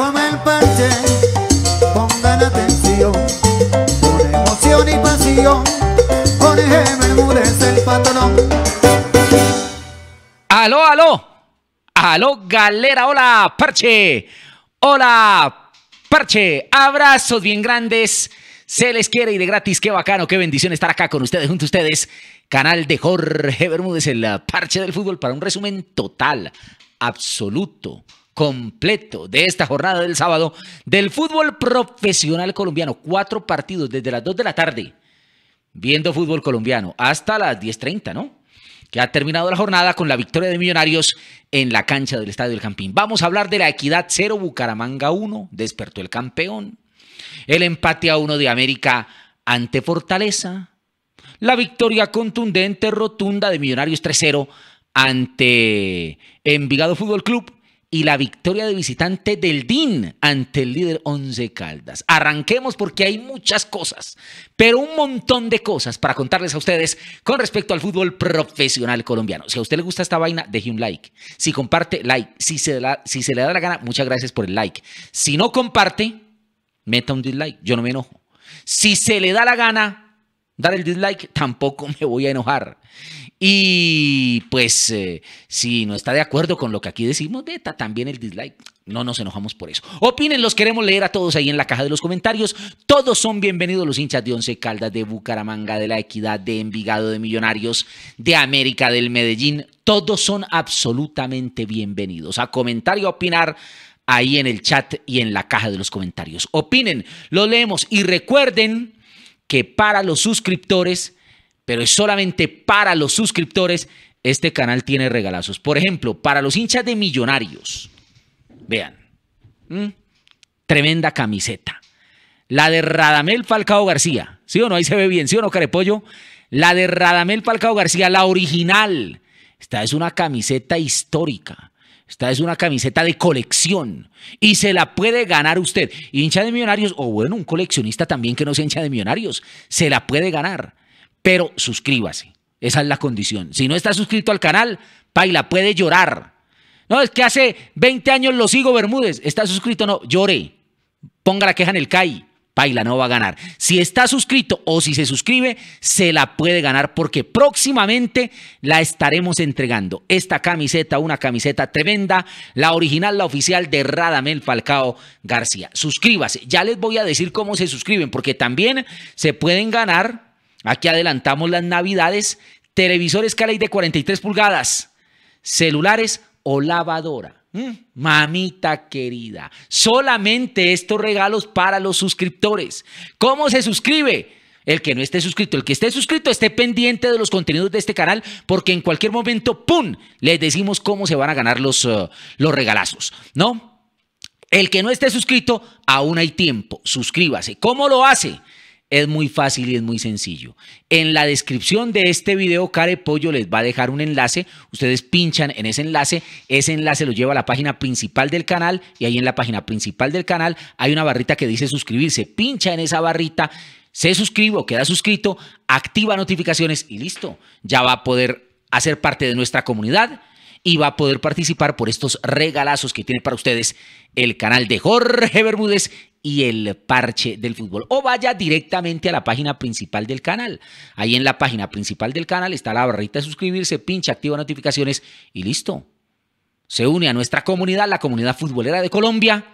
el parche, emoción y pasión, el Aló, aló, aló, galera, hola, parche, hola, parche, abrazos bien grandes. Se les quiere y de gratis, qué bacano, qué bendición estar acá con ustedes, junto a ustedes. Canal de Jorge Bermúdez, el parche del fútbol, para un resumen total, absoluto, completo de esta jornada del sábado del fútbol profesional colombiano. Cuatro partidos desde las 2 de la tarde, viendo fútbol colombiano, hasta las 10.30, ¿no? que ha terminado la jornada con la victoria de Millonarios en la cancha del Estadio del Campín. Vamos a hablar de la equidad 0, Bucaramanga 1, despertó el campeón. El empate a 1 de América ante Fortaleza. La victoria contundente, rotunda de Millonarios 3-0 ante Envigado Fútbol Club y la victoria de visitante del DIN ante el líder Once Caldas. Arranquemos porque hay muchas cosas, pero un montón de cosas para contarles a ustedes con respecto al fútbol profesional colombiano. Si a usted le gusta esta vaina, deje un like. Si comparte, like. Si se, si se le da la gana, muchas gracias por el like. Si no comparte, meta un dislike. Yo no me enojo. Si se le da la gana, dar el dislike, tampoco me voy a enojar. Y pues eh, si no está de acuerdo con lo que aquí decimos, beta también el dislike. No nos enojamos por eso. Opinen, los queremos leer a todos ahí en la caja de los comentarios. Todos son bienvenidos los hinchas de Once Caldas, de Bucaramanga, de La Equidad, de Envigado, de Millonarios, de América, del Medellín. Todos son absolutamente bienvenidos a comentar y a opinar ahí en el chat y en la caja de los comentarios. Opinen, lo leemos y recuerden que para los suscriptores, pero es solamente para los suscriptores, este canal tiene regalazos. Por ejemplo, para los hinchas de millonarios, vean, tremenda camiseta. La de Radamel Falcao García, ¿sí o no? Ahí se ve bien, ¿sí o no, Carepollo? La de Radamel Falcao García, la original. Esta es una camiseta histórica. Esta es una camiseta de colección y se la puede ganar usted. Hincha de millonarios, o bueno, un coleccionista también que no sea hincha de millonarios, se la puede ganar. Pero suscríbase. Esa es la condición. Si no está suscrito al canal, paila, puede llorar. No, es que hace 20 años lo sigo Bermúdez. ¿Está suscrito? No, llore. Ponga la queja en el CAI. Paila no va a ganar. Si está suscrito o si se suscribe, se la puede ganar porque próximamente la estaremos entregando. Esta camiseta, una camiseta tremenda, la original, la oficial de Radamel Falcao García. Suscríbase. Ya les voy a decir cómo se suscriben porque también se pueden ganar, aquí adelantamos las navidades, televisores y de 43 pulgadas, celulares o lavadora. Mm. mamita querida, solamente estos regalos para los suscriptores. ¿Cómo se suscribe? El que no esté suscrito, el que esté suscrito, esté pendiente de los contenidos de este canal, porque en cualquier momento, ¡pum!, les decimos cómo se van a ganar los, eh, los regalazos, ¿no? El que no esté suscrito, aún hay tiempo, suscríbase. ¿Cómo lo hace? Es muy fácil y es muy sencillo. En la descripción de este video, Care Pollo les va a dejar un enlace. Ustedes pinchan en ese enlace. Ese enlace lo lleva a la página principal del canal y ahí en la página principal del canal hay una barrita que dice suscribirse. Pincha en esa barrita, se suscribe queda suscrito, activa notificaciones y listo. Ya va a poder hacer parte de nuestra comunidad y va a poder participar por estos regalazos que tiene para ustedes el canal de Jorge Bermúdez y el parche del fútbol. O vaya directamente a la página principal del canal. Ahí en la página principal del canal está la barrita de suscribirse, pincha, activa notificaciones y listo. Se une a nuestra comunidad, la comunidad futbolera de Colombia.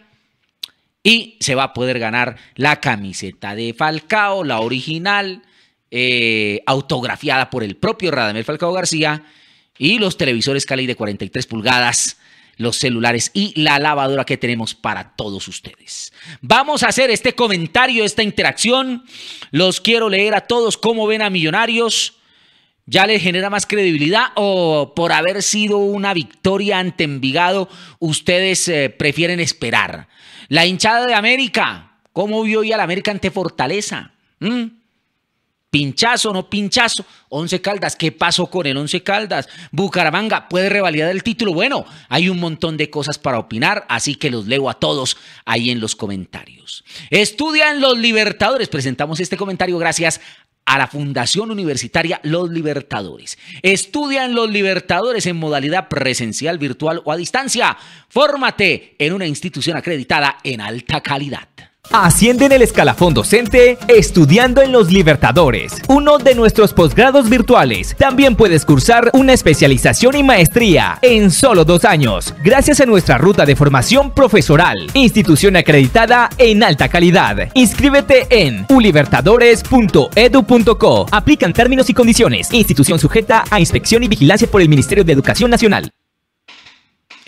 Y se va a poder ganar la camiseta de Falcao, la original, eh, autografiada por el propio Radamel Falcao García y los televisores Cali de 43 pulgadas los celulares y la lavadora que tenemos para todos ustedes. Vamos a hacer este comentario, esta interacción. Los quiero leer a todos cómo ven a Millonarios. ¿Ya les genera más credibilidad o por haber sido una victoria ante Envigado, ustedes eh, prefieren esperar? La hinchada de América, ¿cómo vio hoy a la América ante Fortaleza? ¿Mm? Pinchazo, no pinchazo. Once Caldas, ¿qué pasó con el Once Caldas? Bucaramanga puede revalidar el título. Bueno, hay un montón de cosas para opinar, así que los leo a todos ahí en los comentarios. Estudian los Libertadores. Presentamos este comentario gracias a la Fundación Universitaria Los Libertadores. Estudian los Libertadores en modalidad presencial, virtual o a distancia. Fórmate en una institución acreditada en alta calidad. Ascienden el escalafón docente estudiando en los Libertadores, uno de nuestros posgrados virtuales. También puedes cursar una especialización y maestría en solo dos años, gracias a nuestra ruta de formación profesoral, institución acreditada en alta calidad. Inscríbete en ulibertadores.edu.co. Aplican términos y condiciones. Institución sujeta a inspección y vigilancia por el Ministerio de Educación Nacional.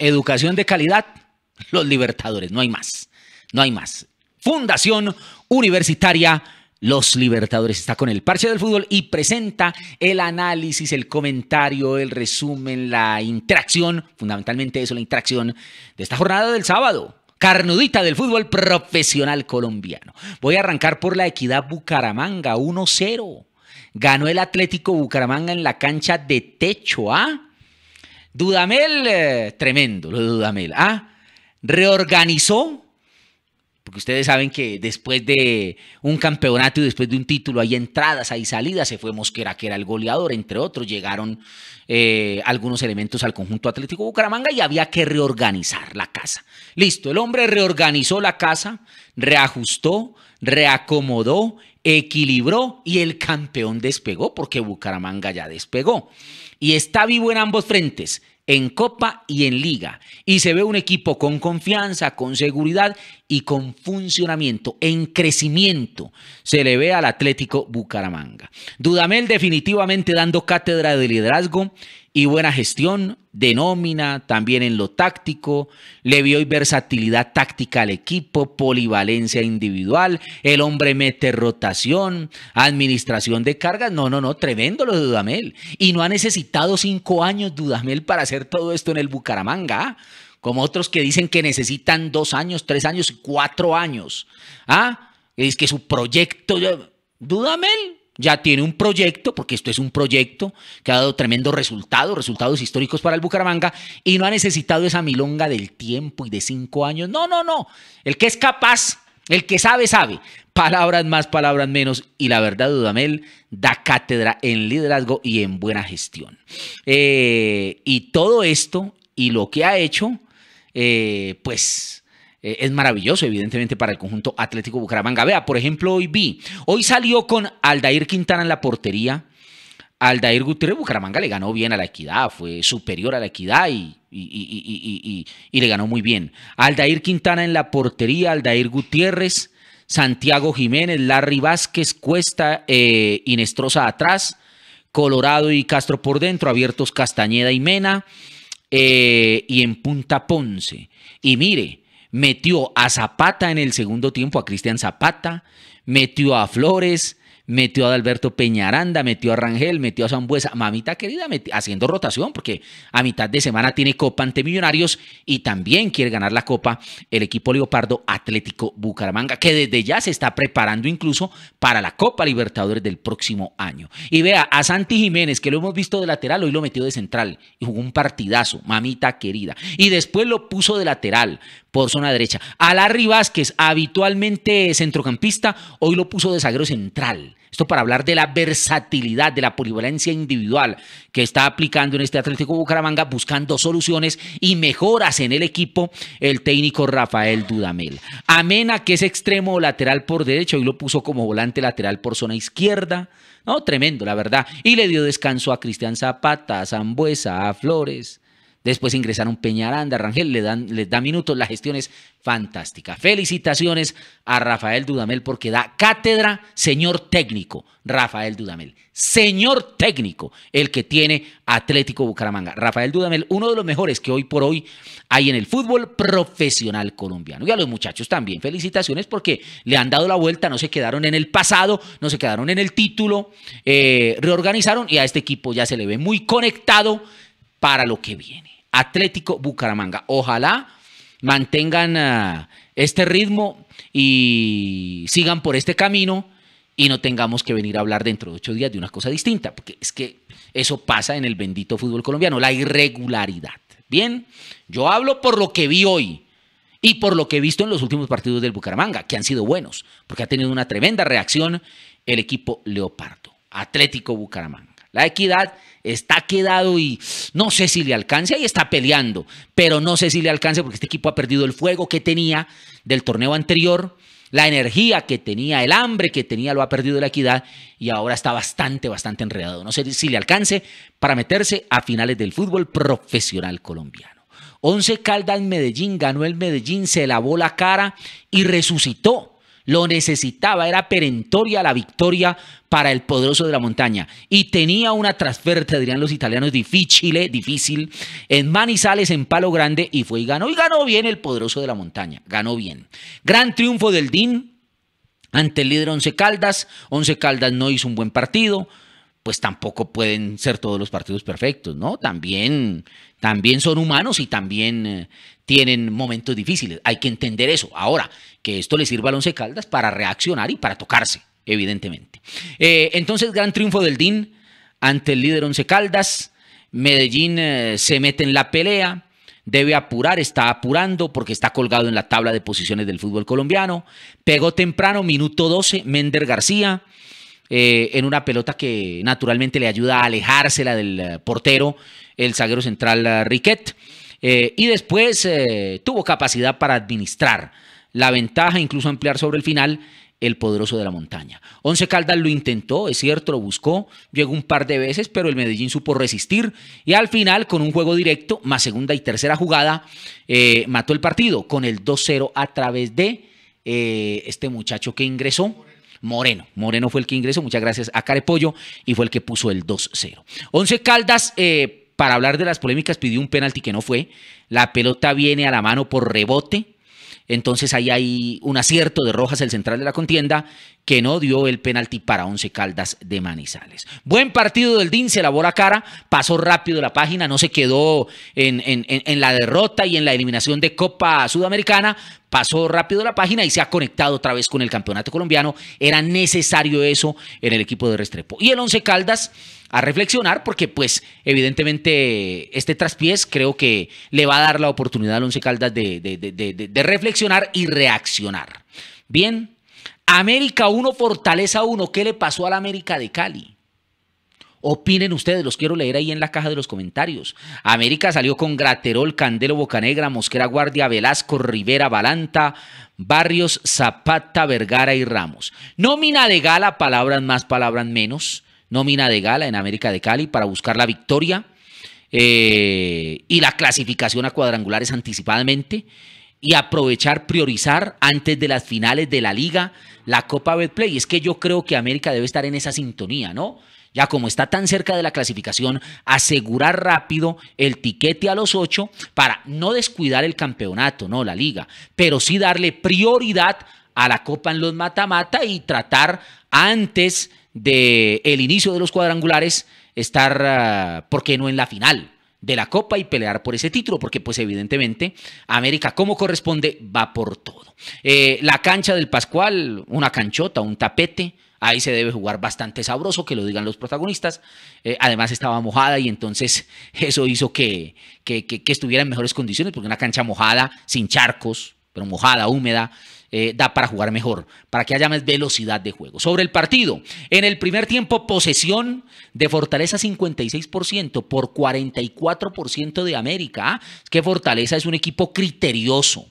Educación de calidad, los Libertadores, no hay más. No hay más. Fundación Universitaria Los Libertadores. Está con el Parche del Fútbol y presenta el análisis, el comentario, el resumen, la interacción, fundamentalmente eso, la interacción de esta jornada del sábado carnudita del fútbol profesional colombiano. Voy a arrancar por la Equidad Bucaramanga 1-0. Ganó el Atlético Bucaramanga en la cancha de techo, ¿ah? Dudamel, eh, tremendo lo de Dudamel, ¿ah? Reorganizó porque ustedes saben que después de un campeonato y después de un título hay entradas, hay salidas, se fue Mosquera, que era el goleador, entre otros, llegaron eh, algunos elementos al conjunto Atlético Bucaramanga y había que reorganizar la casa. Listo, el hombre reorganizó la casa, reajustó, reacomodó, equilibró y el campeón despegó porque Bucaramanga ya despegó. Y está vivo en ambos frentes, en Copa y en Liga. Y se ve un equipo con confianza, con seguridad y con funcionamiento, en crecimiento, se le ve al Atlético Bucaramanga. Dudamel definitivamente dando cátedra de liderazgo y buena gestión de nómina, también en lo táctico, le vio versatilidad táctica al equipo, polivalencia individual, el hombre mete rotación, administración de cargas, no, no, no, tremendo lo de Dudamel. Y no ha necesitado cinco años Dudamel para hacer todo esto en el Bucaramanga. ¿ah? Como otros que dicen que necesitan dos años, tres años, cuatro años. ¿Ah? Es que su proyecto. Dudamel ya tiene un proyecto, porque esto es un proyecto que ha dado tremendos resultados, resultados históricos para el Bucaramanga, y no ha necesitado esa milonga del tiempo y de cinco años. No, no, no. El que es capaz, el que sabe, sabe. Palabras más, palabras menos. Y la verdad, Dudamel da cátedra en liderazgo y en buena gestión. Eh, y todo esto y lo que ha hecho, eh, pues eh, es maravilloso, evidentemente, para el conjunto Atlético Bucaramanga. Vea, por ejemplo, hoy vi, hoy salió con Aldair Quintana en la portería. Aldair Gutiérrez Bucaramanga le ganó bien a la equidad, fue superior a la equidad y, y, le ganó muy bien. Aldair Quintana en la portería, Aldair Gutiérrez, Santiago Jiménez, Larry Vázquez, Cuesta, eh, Inestrosa atrás, Colorado y Castro por dentro, abiertos Castañeda y Mena, eh, y en punta Ponce. Y mire, metió a Zapata en el segundo tiempo, a Cristian Zapata, metió a Flores, metió a Alberto Peñaranda, metió a Rangel, metió a Zambuesa, mamita querida, haciendo rotación, porque a mitad de semana tiene Copa ante Millonarios y también quiere ganar la Copa el equipo Leopardo Atlético Bucaramanga, que desde ya se está preparando incluso para la Copa Libertadores del próximo año. Y vea, a Santi Jiménez, que lo hemos visto de lateral, hoy lo metió de central y jugó un partidazo, mamita querida. Y después lo puso de lateral por zona derecha. A Larry Vázquez, habitualmente centrocampista, hoy lo puso de zaguero central. Esto para hablar de la versatilidad, de la polivalencia individual que está aplicando en este Atlético Bucaramanga, buscando soluciones y mejoras en el equipo el técnico Rafael Dudamel. Amena, que es extremo lateral por derecho, y lo puso como volante lateral por zona izquierda. No, tremendo, la verdad. Y le dio descanso a Cristian Zapata, a Zambuesa, a Flores Después ingresaron Peñaranda, Rangel, le dan, les da minutos, la gestión es fantástica. Felicitaciones a Rafael Dudamel porque da cátedra, señor técnico, Rafael Dudamel. Señor técnico, el que tiene Atlético Bucaramanga. Rafael Dudamel, uno de los mejores que hoy por hoy hay en el fútbol profesional colombiano. Y a los muchachos también, felicitaciones porque le han dado la vuelta, no se quedaron en el pasado, no se quedaron en el título, eh, reorganizaron y a este equipo ya se le ve muy conectado para lo que viene. Atlético Bucaramanga. Ojalá mantengan ah, este ritmo y sigan por este camino y no tengamos que venir a hablar dentro de ocho días de una cosa distinta, porque es que eso pasa en el bendito fútbol colombiano, la irregularidad. Bien, yo hablo por lo que vi hoy y por lo que he visto en los últimos partidos del Bucaramanga, que han sido buenos, porque ha tenido una tremenda reacción el equipo Leopardo, Atlético Bucaramanga. La equidad está quedado y no sé si le alcance y está peleando, pero no sé si le alcance porque este equipo ha perdido el fuego que tenía del torneo anterior, la energía que tenía, el hambre que tenía, lo ha perdido la equidad y ahora está bastante, bastante enredado. No sé si le alcance para meterse a finales del fútbol profesional colombiano. Once Caldas Medellín, ganó el Medellín, se lavó la cara y resucitó lo necesitaba, era perentoria la victoria para el poderoso de la montaña. Y tenía una transferencia dirían los italianos, difícil, difícil, en Manizales, en Palo Grande, y fue y ganó. Y ganó bien el poderoso de la montaña, ganó bien. Gran triunfo del DIN ante el líder Once Caldas. Once Caldas no hizo un buen partido pues tampoco pueden ser todos los partidos perfectos, ¿no? También, también son humanos y también eh, tienen momentos difíciles. Hay que entender eso. Ahora, que esto le sirva al Once Caldas para reaccionar y para tocarse, evidentemente. Eh, entonces, gran triunfo del DIN ante el líder Once Caldas. Medellín eh, se mete en la pelea debe apurar, está apurando porque está colgado en la tabla de posiciones del fútbol colombiano. Pegó temprano, minuto 12, Mender García eh, en una pelota que naturalmente le ayuda a alejársela del eh, portero, el zaguero central eh, Riquet. y después tuvo capacidad para administrar la ventaja, incluso ampliar sobre el final el poderoso de la montaña. Once Caldas lo intentó, es cierto, lo buscó, llegó un par de veces, pero el Medellín supo resistir y al final, con un juego directo, más segunda y tercera jugada, mató el partido con el 2-0 a través de este muchacho que ingresó, Moreno. Moreno fue el que ingresó, muchas gracias a Carepollo, y fue el que puso el 2-0. Once Caldas, eh, para hablar de las polémicas, pidió un penalti que no fue. La pelota viene a la mano por rebote. Entonces ahí hay un acierto de Rojas, el central de la contienda, que no dio el penalti para Once Caldas de Manizales. Buen partido del DIN, se lavó la cara, pasó rápido la página, no se quedó en, en, la derrota y en la eliminación de Copa Sudamericana, pasó rápido la página y se ha conectado otra vez con el campeonato colombiano. Era necesario eso en el equipo de Restrepo. Y el Once Caldas a reflexionar porque pues evidentemente este traspiés creo que le va a dar la oportunidad al Once Caldas de, de, de reflexionar y reaccionar. Bien, América 1, Fortaleza 1. ¿Qué le pasó a la América de Cali? Opinen ustedes, los quiero leer ahí en la caja de los comentarios. América salió con Graterol, Candelo, Bocanegra, Mosquera, Guardia, Velasco, Rivera, Balanta, Barrios, Zapata, Vergara y Ramos. Nómina de gala, palabras más, palabras menos. Nómina de gala en América de Cali para buscar la victoria eh, y la clasificación a cuadrangulares anticipadamente y aprovechar, priorizar antes de las finales de la liga, la Copa Betplay. Es que yo creo que América debe estar en esa sintonía, ¿no? Ya como está tan cerca de la clasificación, asegurar rápido el tiquete a los ocho para no descuidar el campeonato, no la liga, pero sí darle prioridad a la Copa en los mata-mata y tratar antes del el inicio de los cuadrangulares estar, ah, ¿por qué no en la final? de la Copa y pelear por ese título, porque pues evidentemente América como corresponde va por todo. Eh, la cancha del Pascual, una canchota, un tapete, ahí se debe jugar bastante sabroso, que lo digan los protagonistas. Eh, además estaba mojada y entonces eso hizo que, que, que, que estuviera en mejores condiciones, porque una cancha mojada, sin charcos, pero mojada, húmeda, eh, da para jugar mejor, para que haya más velocidad de juego. Sobre el partido, en el primer tiempo, posesión de Fortaleza 56% por 44% de América. ¿ah? que Fortaleza es un equipo criterioso,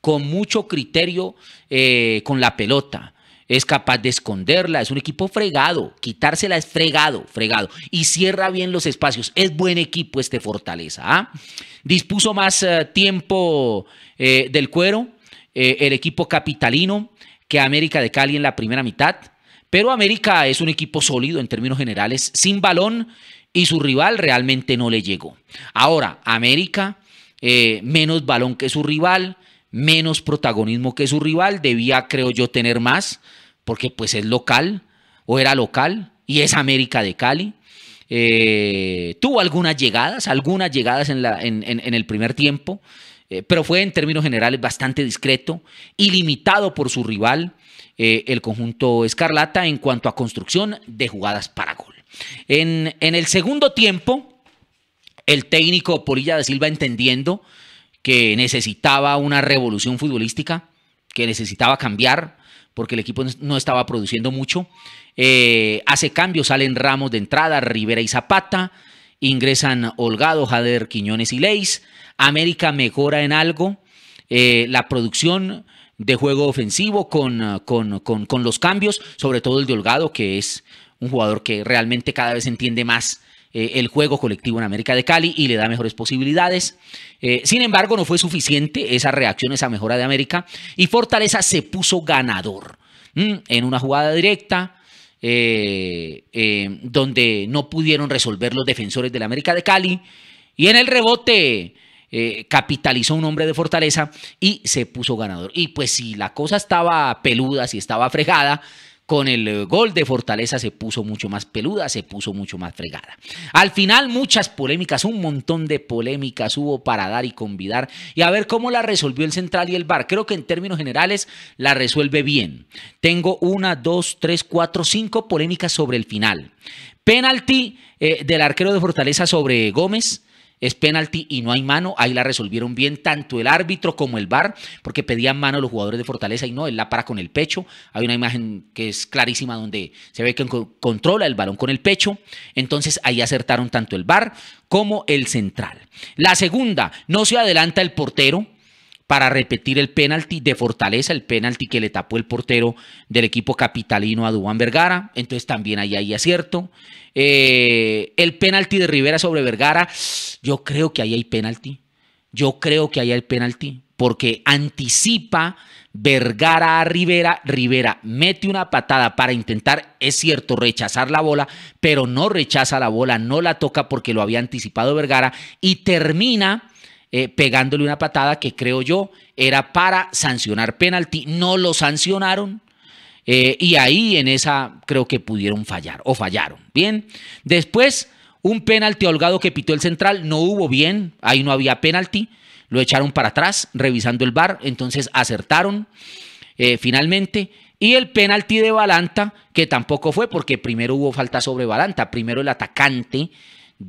con mucho criterio eh, con la pelota es capaz de esconderla, es un equipo fregado, quitársela es fregado, fregado, y cierra bien los espacios, es buen equipo este Fortaleza. ¿ah? Dispuso más eh, tiempo eh, del cuero eh, el equipo capitalino que América de Cali en la primera mitad, pero América es un equipo sólido en términos generales, sin balón, y su rival realmente no le llegó. Ahora, América, menos balón que su rival, menos protagonismo que su rival, debía, creo yo, tener más porque pues es local o era local y es América de Cali. Eh, tuvo algunas llegadas, algunas llegadas en, la, en, el primer tiempo, eh, pero fue en términos generales bastante discreto y limitado por su rival, eh, el conjunto Escarlata, en cuanto a construcción de jugadas para gol. En, el segundo tiempo, el técnico Polilla de Silva entendiendo que necesitaba una revolución futbolística, que necesitaba cambiar, porque el equipo no estaba produciendo mucho. Eh, hace cambios, salen Ramos de entrada, Rivera y Zapata, ingresan Holgado, Jader, Quiñones y Leis. América mejora en algo eh, la producción de juego ofensivo con, con, con los cambios, sobre todo el de Holgado, que es un jugador que realmente cada vez entiende más eh, el juego colectivo en América de Cali y le da mejores posibilidades. Eh, sin embargo, no fue suficiente esa reacción, esa mejora de América y Fortaleza se puso ganador en una jugada directa. Eh, donde no pudieron resolver los defensores del América de Cali y en el rebote capitalizó un hombre de fortaleza y se puso ganador. Y pues si la cosa estaba peluda, si estaba fregada, con el eh, gol de Fortaleza se puso mucho más peluda, se puso mucho más fregada. Al final muchas polémicas, un montón de polémicas hubo para dar y convidar y a ver cómo la resolvió el central y el VAR. Creo que en términos generales la resuelve bien. Tengo una, dos, tres, cuatro, cinco polémicas sobre el final. Penalti eh, del arquero de Fortaleza sobre Gómez es penalti y no hay mano. Ahí la resolvieron bien tanto el árbitro como el VAR, porque pedían mano los jugadores de Fortaleza y no, él la para con el pecho. Hay una imagen que es clarísima donde se ve que controla el balón con el pecho. Entonces ahí acertaron tanto el VAR como el central. La segunda, no se adelanta el portero para repetir el penalti de fortaleza, el penalti que le tapó el portero del equipo capitalino a Dubán Vergara. Entonces también ahí hay acierto. Eh, el penalti de Rivera sobre Vergara, yo creo que ahí hay penalti. Yo creo que ahí hay penalti porque anticipa Vergara a Rivera. Rivera mete una patada para intentar, es cierto, rechazar la bola, pero no rechaza la bola, no la toca porque lo había anticipado Vergara y termina eh, pegándole una patada que creo yo era para sancionar penalti. No lo sancionaron. Eh, y ahí en esa creo que pudieron fallar o fallaron. Bien, después un penalti holgado que pitó el central, no hubo bien, ahí no había penalti, lo echaron para atrás revisando el bar, entonces acertaron eh, finalmente. Y el penalti de Balanta, que tampoco fue porque primero hubo falta sobre Balanta, primero el atacante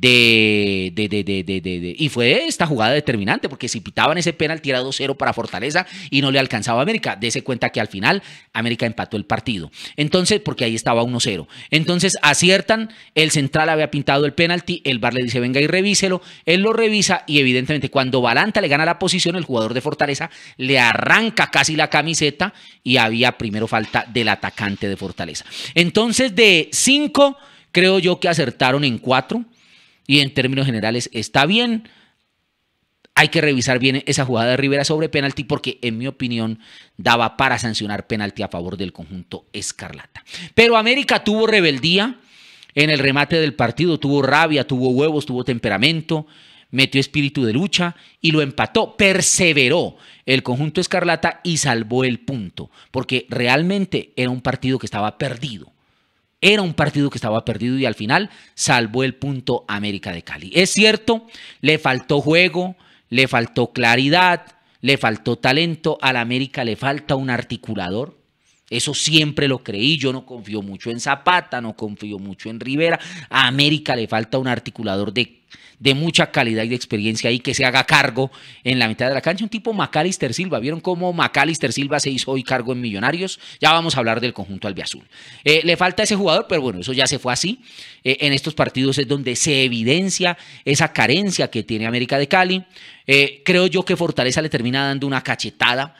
de, de, de, de, de Y fue esta jugada determinante, porque si pitaban ese penalti era 2-0 para Fortaleza y no le alcanzaba a América. Dese cuenta que al final América empató el partido. Entonces, porque ahí estaba 1-0. Entonces aciertan, el central había pintado el penalti, el bar le dice venga y revíselo, él lo revisa y evidentemente cuando Balanta le gana la posición, el jugador de Fortaleza le arranca casi la camiseta y había primero falta del atacante de Fortaleza. Entonces de 5, creo yo que acertaron en 4 y en términos generales está bien. Hay que revisar bien esa jugada de Rivera sobre penalti porque, en mi opinión, daba para sancionar penalti a favor del conjunto escarlata. Pero América tuvo rebeldía en el remate del partido, tuvo rabia, tuvo huevos, tuvo temperamento, metió espíritu de lucha y lo empató. Perseveró el conjunto escarlata y salvó el punto porque realmente era un partido que estaba perdido. Era un partido que estaba perdido y al final salvó el punto América de Cali. Es cierto, le faltó juego, le faltó claridad, le faltó talento, al América le falta un articulador, eso siempre lo creí. Yo no confío mucho en Zapata, no confío mucho en Rivera. A América le falta un articulador de, de mucha calidad y de experiencia ahí que se haga cargo en la mitad de la cancha. Un tipo Macalister Silva. ¿Vieron cómo Macalister Silva se hizo hoy cargo en Millonarios? Ya vamos a hablar del conjunto albiazul. Eh, le falta ese jugador, pero bueno, eso ya se fue así. Eh, en estos partidos es donde se evidencia esa carencia que tiene América de Cali. Eh, creo yo que Fortaleza le termina dando una cachetada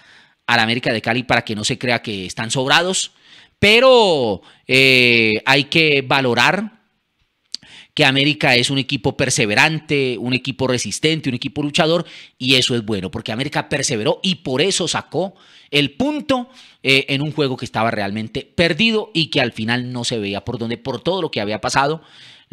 a la América de Cali para que no se crea que están sobrados, pero eh, hay que valorar que América es un equipo perseverante, un equipo resistente, un equipo luchador, y eso es bueno, porque América perseveró y por eso sacó el punto eh, en un juego que estaba realmente perdido y que al final no se veía por dónde por todo lo que había pasado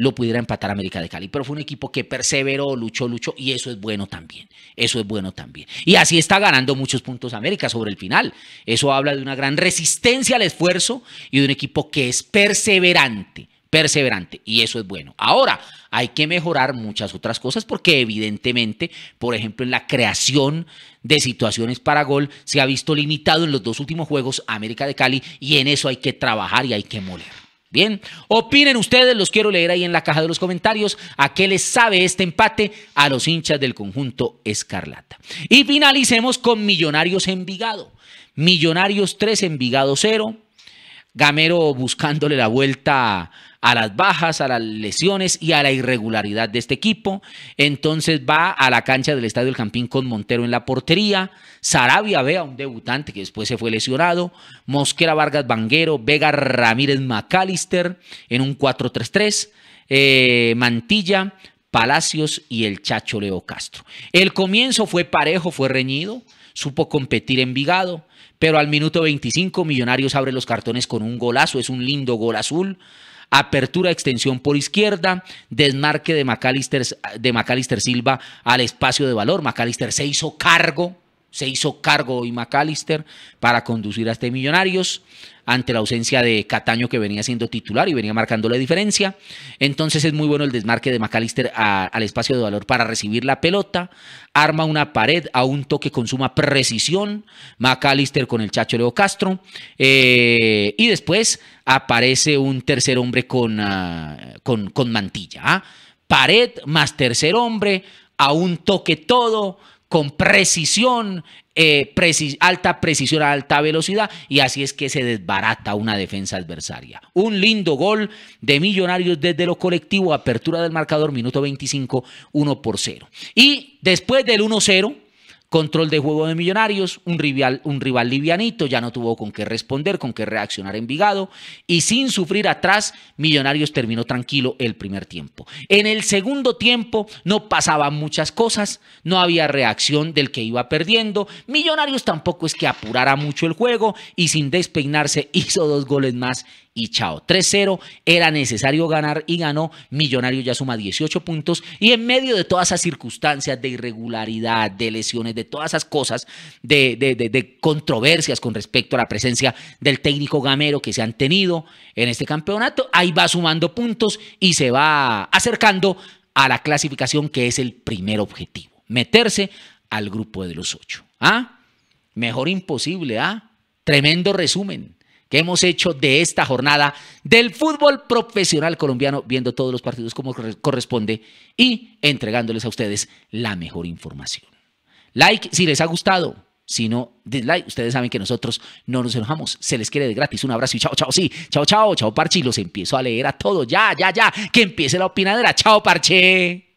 lo pudiera empatar América de Cali. Pero fue un equipo que perseveró, luchó, luchó y eso es bueno también. Eso es bueno también. Y así está ganando muchos puntos América sobre el final. Eso habla de una gran resistencia al esfuerzo y de un equipo que es perseverante, perseverante y eso es bueno. Ahora, hay que mejorar muchas otras cosas porque evidentemente, por ejemplo, en la creación de situaciones para gol se ha visto limitado en los dos últimos juegos América de Cali y en eso hay que trabajar y hay que moler. Bien, opinen ustedes, los quiero leer ahí en la caja de los comentarios a qué les sabe este empate a los hinchas del conjunto Escarlata. Y finalicemos con Millonarios Envigado. Millonarios 3, Envigado 0. Gamero buscándole la vuelta a las bajas, a las lesiones y a la irregularidad de este equipo. Entonces va a la cancha del Estadio El Campín con Montero en la portería. Sarabia Vea, un debutante que después se fue lesionado. Mosquera Vargas Banguero, Vega Ramírez McAllister en un 4-3-3. Eh, Mantilla, Palacios y el Chacho Leo Castro. El comienzo fue parejo, fue reñido. Supo competir en Vigado pero al minuto 25 Millonarios abre los cartones con un golazo, es un lindo gol azul. Apertura, extensión por izquierda, desmarque de McAllister, de McAllister Silva al espacio de valor. McAllister se hizo cargo se hizo cargo hoy McAllister para conducir a este Millonarios ante la ausencia de Cataño que venía siendo titular y venía marcando la diferencia. Entonces es muy bueno el desmarque de McAllister al espacio de valor para recibir la pelota, arma una pared a un toque con suma precisión, McAllister con el Chacho Leo Castro eh, y después aparece un tercer hombre con, ah, con, mantilla. ¿ah? Pared más tercer hombre a un toque todo con precisión, eh, alta precisión a alta velocidad, y así es que se desbarata una defensa adversaria. Un lindo gol de Millonarios desde lo colectivo, apertura del marcador, minuto 25, 1 por 0. Y después del 1-0, Control de juego de Millonarios, un rival, un livianito, ya no tuvo con qué responder, con qué reaccionar en Vigado y sin sufrir atrás, Millonarios terminó tranquilo el primer tiempo. En el segundo tiempo no pasaban muchas cosas, no había reacción del que iba perdiendo, Millonarios tampoco es que apurara mucho el juego y sin despeinarse hizo dos goles más y chao. 3-0, era necesario ganar y ganó. Millonario ya suma 18 puntos y en medio de todas esas circunstancias de irregularidad, de lesiones, de todas esas cosas, de, de, de, controversias con respecto a la presencia del técnico gamero que se han tenido en este campeonato, ahí va sumando puntos y se va acercando a la clasificación que es el primer objetivo, meterse al grupo de los ocho. ¿Ah? Mejor imposible, ¿ah? Tremendo resumen que hemos hecho de esta jornada del fútbol profesional colombiano, viendo todos los partidos como corresponde y entregándoles a ustedes la mejor información. Like si les ha gustado, si no, dislike. Ustedes saben que nosotros no nos enojamos. Se les quiere de gratis. Un abrazo y chao, chao, sí. Chao, chao, chao, Parche. Y los empiezo a leer a todos. Ya, ya, ya. Que empiece la opinadera. Chao, Parche.